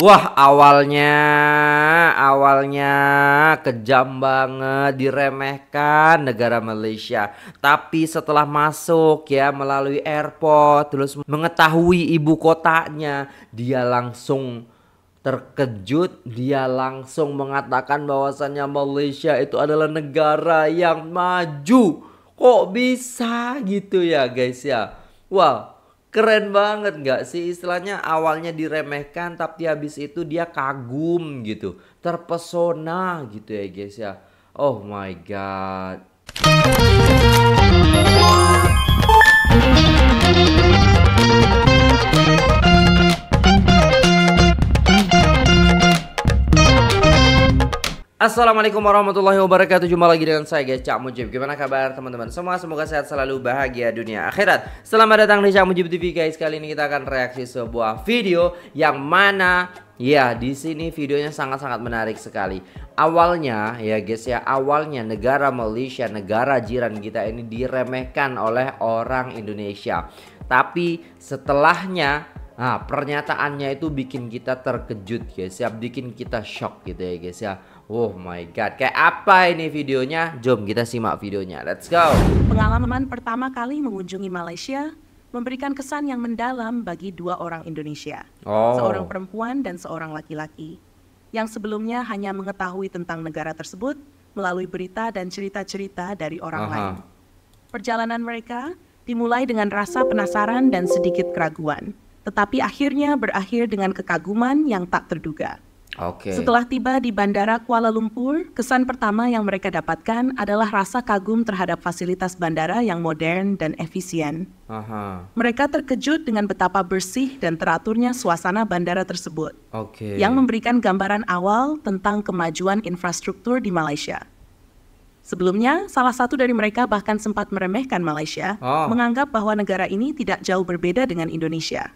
Wah awalnya awalnya kejam banget diremehkan negara Malaysia Tapi setelah masuk ya melalui airport terus mengetahui ibu kotanya Dia langsung terkejut dia langsung mengatakan bahwasannya Malaysia itu adalah negara yang maju Kok bisa gitu ya guys ya Wow keren banget nggak sih istilahnya awalnya diremehkan tapi habis itu dia kagum gitu terpesona gitu ya guys ya oh my god Assalamualaikum warahmatullahi wabarakatuh Jumpa lagi dengan saya guys Cak Mujib Gimana kabar teman-teman semua Semoga sehat selalu bahagia dunia akhirat Selamat datang di Cak Mujib TV guys Kali ini kita akan reaksi sebuah video Yang mana Ya, di sini videonya sangat-sangat menarik sekali. Awalnya ya guys ya, awalnya negara Malaysia, negara jiran kita ini diremehkan oleh orang Indonesia. Tapi setelahnya Nah, pernyataannya itu bikin kita terkejut guys ya, bikin kita shock gitu ya guys ya. Oh my god, kayak apa ini videonya? Jom kita simak videonya, let's go! Pengalaman pertama kali mengunjungi Malaysia memberikan kesan yang mendalam bagi dua orang Indonesia. Oh. Seorang perempuan dan seorang laki-laki. Yang sebelumnya hanya mengetahui tentang negara tersebut melalui berita dan cerita-cerita dari orang Aha. lain. Perjalanan mereka dimulai dengan rasa penasaran dan sedikit keraguan. Tetapi akhirnya berakhir dengan kekaguman yang tak terduga. Okay. Setelah tiba di Bandara Kuala Lumpur, kesan pertama yang mereka dapatkan adalah rasa kagum terhadap fasilitas bandara yang modern dan efisien. Aha. Mereka terkejut dengan betapa bersih dan teraturnya suasana bandara tersebut, okay. yang memberikan gambaran awal tentang kemajuan infrastruktur di Malaysia. Sebelumnya, salah satu dari mereka bahkan sempat meremehkan Malaysia, oh. menganggap bahwa negara ini tidak jauh berbeda dengan Indonesia.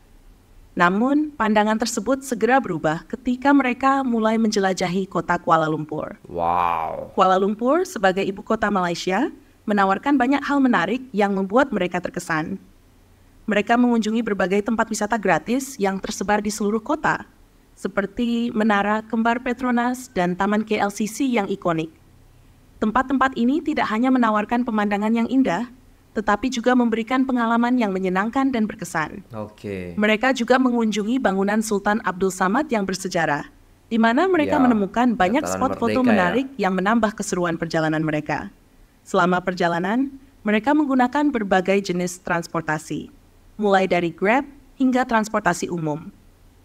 Namun, pandangan tersebut segera berubah ketika mereka mulai menjelajahi kota Kuala Lumpur. Wow. Kuala Lumpur sebagai ibu kota Malaysia menawarkan banyak hal menarik yang membuat mereka terkesan. Mereka mengunjungi berbagai tempat wisata gratis yang tersebar di seluruh kota, seperti Menara Kembar Petronas dan Taman KLCC yang ikonik. Tempat-tempat ini tidak hanya menawarkan pemandangan yang indah, tetapi juga memberikan pengalaman yang menyenangkan dan berkesan. Oke. Okay. Mereka juga mengunjungi bangunan Sultan Abdul Samad yang bersejarah, di mana mereka ya, menemukan banyak spot foto ya. menarik ya. yang menambah keseruan perjalanan mereka. Selama perjalanan, mereka menggunakan berbagai jenis transportasi, mulai dari Grab hingga transportasi umum.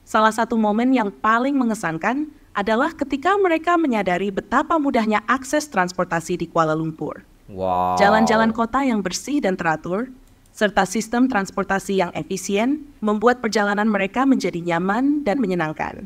Salah satu momen yang paling mengesankan adalah ketika mereka menyadari betapa mudahnya akses transportasi di Kuala Lumpur jalan Jalan-jalan kota yang bersih dan teratur, serta sistem transportasi yang efisien, membuat perjalanan mereka menjadi nyaman dan menyenangkan.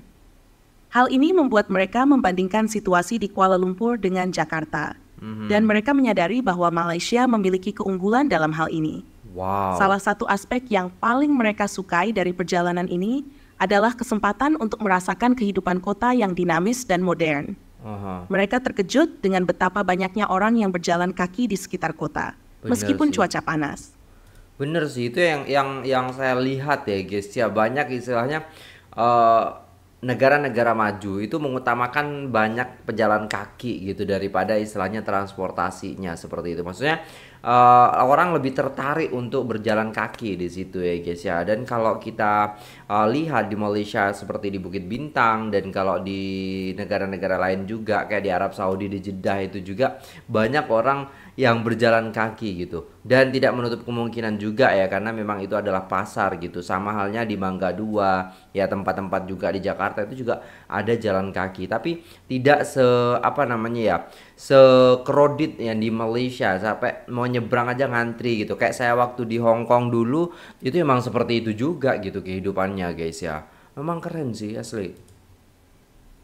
Hal ini membuat mereka membandingkan situasi di Kuala Lumpur dengan Jakarta, mm-hmm. dan mereka menyadari bahwa Malaysia memiliki keunggulan dalam hal ini. Wow. Salah satu aspek yang paling mereka sukai dari perjalanan ini adalah kesempatan untuk merasakan kehidupan kota yang dinamis dan modern. Aha. Mereka terkejut dengan betapa banyaknya orang yang berjalan kaki di sekitar kota, Bener meskipun sih. cuaca panas. Bener sih itu yang yang yang saya lihat ya guys ya banyak istilahnya negara eh, negara-negara maju itu mengutamakan banyak pejalan kaki gitu daripada istilahnya transportasinya seperti itu. Maksudnya uh, orang lebih tertarik untuk berjalan kaki di situ ya guys ya. Dan kalau kita uh, lihat di Malaysia seperti di Bukit Bintang dan kalau di negara-negara lain juga kayak di Arab Saudi di Jeddah itu juga banyak orang yang berjalan kaki gitu dan tidak menutup kemungkinan juga ya karena memang itu adalah pasar gitu sama halnya di Mangga Dua ya tempat-tempat juga di Jakarta itu juga ada jalan kaki tapi tidak se apa namanya ya sekrodit yang di Malaysia sampai mau nyebrang aja ngantri gitu kayak saya waktu di Hong Kong dulu itu emang seperti itu juga gitu kehidupannya guys ya memang keren sih asli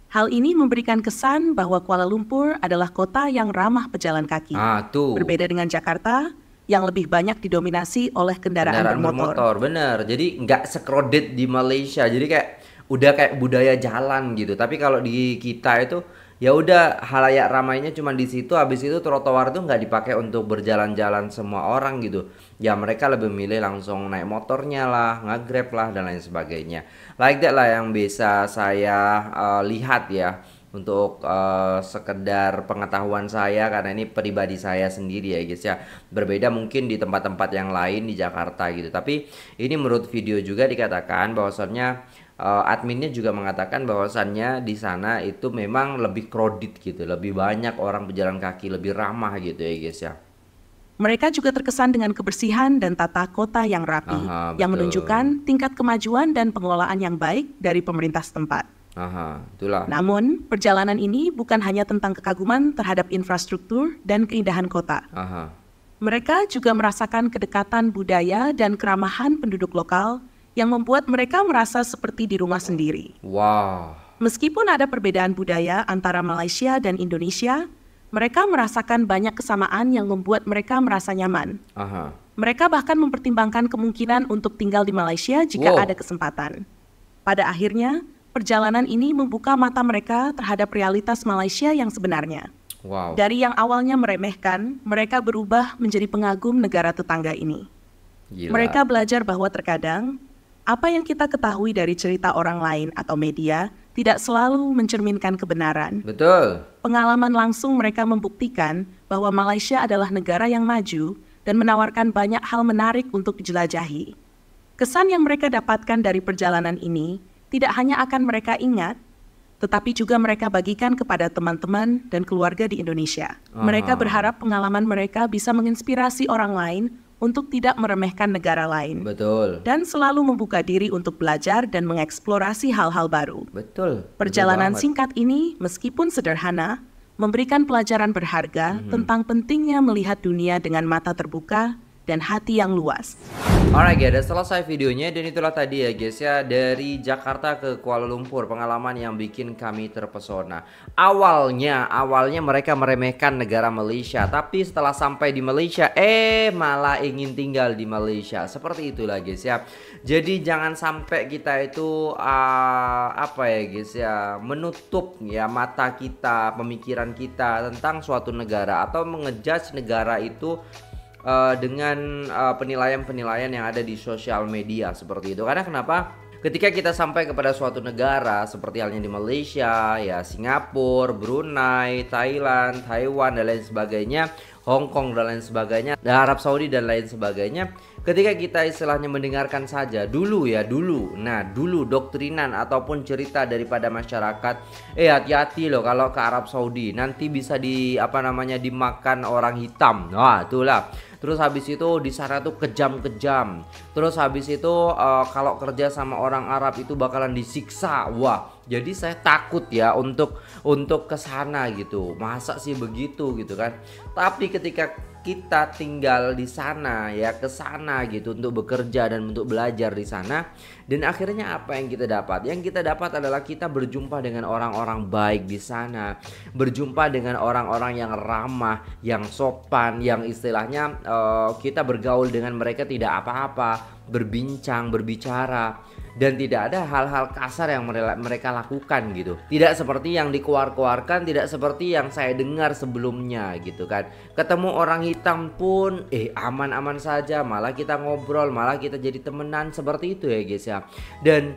Hal ini memberikan kesan bahwa Kuala Lumpur adalah kota yang ramah pejalan kaki. Ah, tuh. Berbeda dengan Jakarta, yang lebih banyak didominasi oleh kendaraan, kendaraan bermotor. bermotor. Bener, jadi nggak sekrodit di Malaysia. Jadi kayak udah kayak budaya jalan gitu. Tapi kalau di kita itu ya udah halayak ramainya cuma di situ habis itu trotoar tuh nggak dipakai untuk berjalan-jalan semua orang gitu ya mereka lebih milih langsung naik motornya lah ngegrab lah dan lain sebagainya like that lah yang bisa saya uh, lihat ya untuk uh, sekedar pengetahuan saya karena ini pribadi saya sendiri ya guys ya berbeda mungkin di tempat-tempat yang lain di Jakarta gitu tapi ini menurut video juga dikatakan bahwasannya uh, adminnya juga mengatakan bahwasannya di sana itu memang lebih kredit gitu, lebih banyak orang berjalan kaki, lebih ramah gitu ya guys ya. Mereka juga terkesan dengan kebersihan dan tata kota yang rapi, Aha, yang menunjukkan tingkat kemajuan dan pengelolaan yang baik dari pemerintah setempat. Aha, itulah. Namun, perjalanan ini bukan hanya tentang kekaguman terhadap infrastruktur dan keindahan kota. Aha. Mereka juga merasakan kedekatan budaya dan keramahan penduduk lokal yang membuat mereka merasa seperti di rumah sendiri. Wow. Meskipun ada perbedaan budaya antara Malaysia dan Indonesia, mereka merasakan banyak kesamaan yang membuat mereka merasa nyaman. Aha. Mereka bahkan mempertimbangkan kemungkinan untuk tinggal di Malaysia jika wow. ada kesempatan. Pada akhirnya, perjalanan ini membuka mata mereka terhadap realitas Malaysia yang sebenarnya. Wow. Dari yang awalnya meremehkan, mereka berubah menjadi pengagum negara tetangga ini. Gila. Mereka belajar bahwa terkadang apa yang kita ketahui dari cerita orang lain atau media tidak selalu mencerminkan kebenaran. Betul. Pengalaman langsung mereka membuktikan bahwa Malaysia adalah negara yang maju dan menawarkan banyak hal menarik untuk dijelajahi. Kesan yang mereka dapatkan dari perjalanan ini tidak hanya akan mereka ingat, tetapi juga mereka bagikan kepada teman-teman dan keluarga di Indonesia. Ah. Mereka berharap pengalaman mereka bisa menginspirasi orang lain untuk tidak meremehkan negara lain. Betul. Dan selalu membuka diri untuk belajar dan mengeksplorasi hal-hal baru. Betul. Perjalanan Betul singkat ini, meskipun sederhana, memberikan pelajaran berharga mm -hmm. tentang pentingnya melihat dunia dengan mata terbuka dan hati yang luas. Alright guys, dan selesai videonya dan itulah tadi ya guys ya dari Jakarta ke Kuala Lumpur pengalaman yang bikin kami terpesona. Awalnya, awalnya mereka meremehkan negara Malaysia, tapi setelah sampai di Malaysia, eh malah ingin tinggal di Malaysia. Seperti itulah guys ya. Jadi jangan sampai kita itu uh, apa ya guys ya menutup ya mata kita, pemikiran kita tentang suatu negara atau mengejudge negara itu uh, dengan penilaian eh, penilaian-penilaian yang ada di sosial media seperti itu. Karena kenapa? Ketika kita sampai kepada suatu negara seperti halnya di Malaysia, ya Singapura, Brunei, Thailand, Taiwan dan lain sebagainya, Hong Kong dan lain sebagainya, Arab Saudi dan lain sebagainya, ketika kita istilahnya mendengarkan saja dulu ya dulu. Nah, dulu doktrinan ataupun cerita daripada masyarakat, eh hati-hati loh kalau ke Arab Saudi, nanti bisa di apa namanya dimakan orang hitam. Wah, itulah terus habis itu di sana tuh kejam-kejam terus habis itu uh, kalau kerja sama orang Arab itu bakalan disiksa wah jadi saya takut ya untuk untuk ke sana gitu masa sih begitu gitu kan tapi ketika kita tinggal di sana ya ke sana gitu untuk bekerja dan untuk belajar di sana dan akhirnya apa yang kita dapat yang kita dapat adalah kita berjumpa dengan orang-orang baik di sana berjumpa dengan orang-orang yang ramah yang sopan yang istilahnya uh, kita bergaul dengan mereka tidak apa-apa berbincang berbicara dan tidak ada hal-hal kasar yang mereka lakukan gitu. Tidak seperti yang dikeluar-keluarkan, tidak seperti yang saya dengar sebelumnya gitu kan. Ketemu orang hitam pun eh aman-aman saja, malah kita ngobrol, malah kita jadi temenan seperti itu ya guys ya. Dan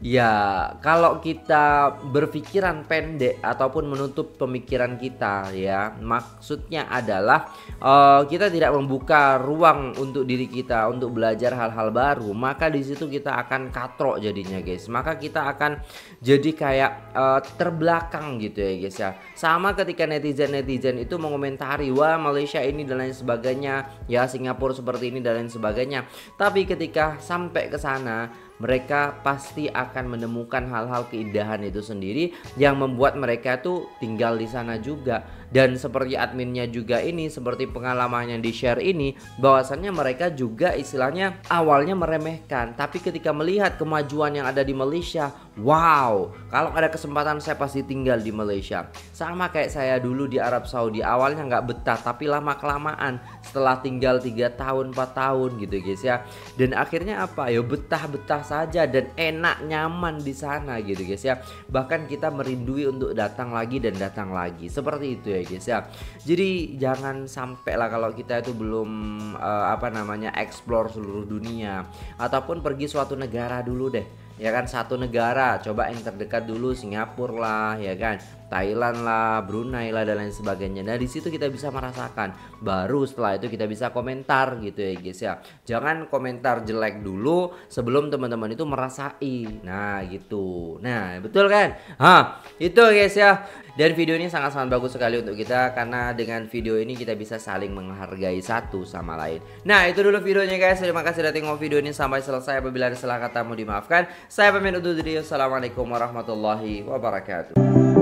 Ya, kalau kita berpikiran pendek ataupun menutup pemikiran kita, ya, maksudnya adalah uh, kita tidak membuka ruang untuk diri kita untuk belajar hal-hal baru, maka di situ kita akan katrok jadinya, guys. Maka kita akan jadi kayak uh, terbelakang gitu ya, guys ya. Sama ketika netizen-netizen itu mengomentari, "Wah, Malaysia ini dan lain sebagainya, ya Singapura seperti ini dan lain sebagainya." Tapi ketika sampai ke sana mereka pasti akan menemukan hal-hal keindahan itu sendiri yang membuat mereka tuh tinggal di sana juga dan seperti adminnya juga ini seperti pengalamannya di share ini bahwasannya mereka juga istilahnya awalnya meremehkan tapi ketika melihat kemajuan yang ada di Malaysia Wow, kalau ada kesempatan saya pasti tinggal di Malaysia. Sama kayak saya dulu di Arab Saudi, awalnya nggak betah, tapi lama kelamaan setelah tinggal 3 tahun, 4 tahun gitu guys ya. Dan akhirnya apa? Ya betah-betah saja dan enak nyaman di sana gitu guys ya. Bahkan kita merindui untuk datang lagi dan datang lagi. Seperti itu ya guys ya. Jadi jangan sampai lah kalau kita itu belum uh, apa namanya explore seluruh dunia ataupun pergi suatu negara dulu deh ya kan satu negara coba yang terdekat dulu Singapura lah ya kan Thailand lah, Brunei lah dan lain sebagainya. Nah, di situ kita bisa merasakan. Baru setelah itu kita bisa komentar gitu ya, guys ya. Jangan komentar jelek dulu sebelum teman-teman itu merasai. Nah, gitu. Nah, betul kan? Hah, itu guys ya. Dan video ini sangat-sangat bagus sekali untuk kita karena dengan video ini kita bisa saling menghargai satu sama lain. Nah, itu dulu videonya guys. Terima kasih sudah tengok video ini sampai selesai. Apabila ada salah kata mau dimaafkan. Saya pemain untuk video. Assalamualaikum warahmatullahi wabarakatuh.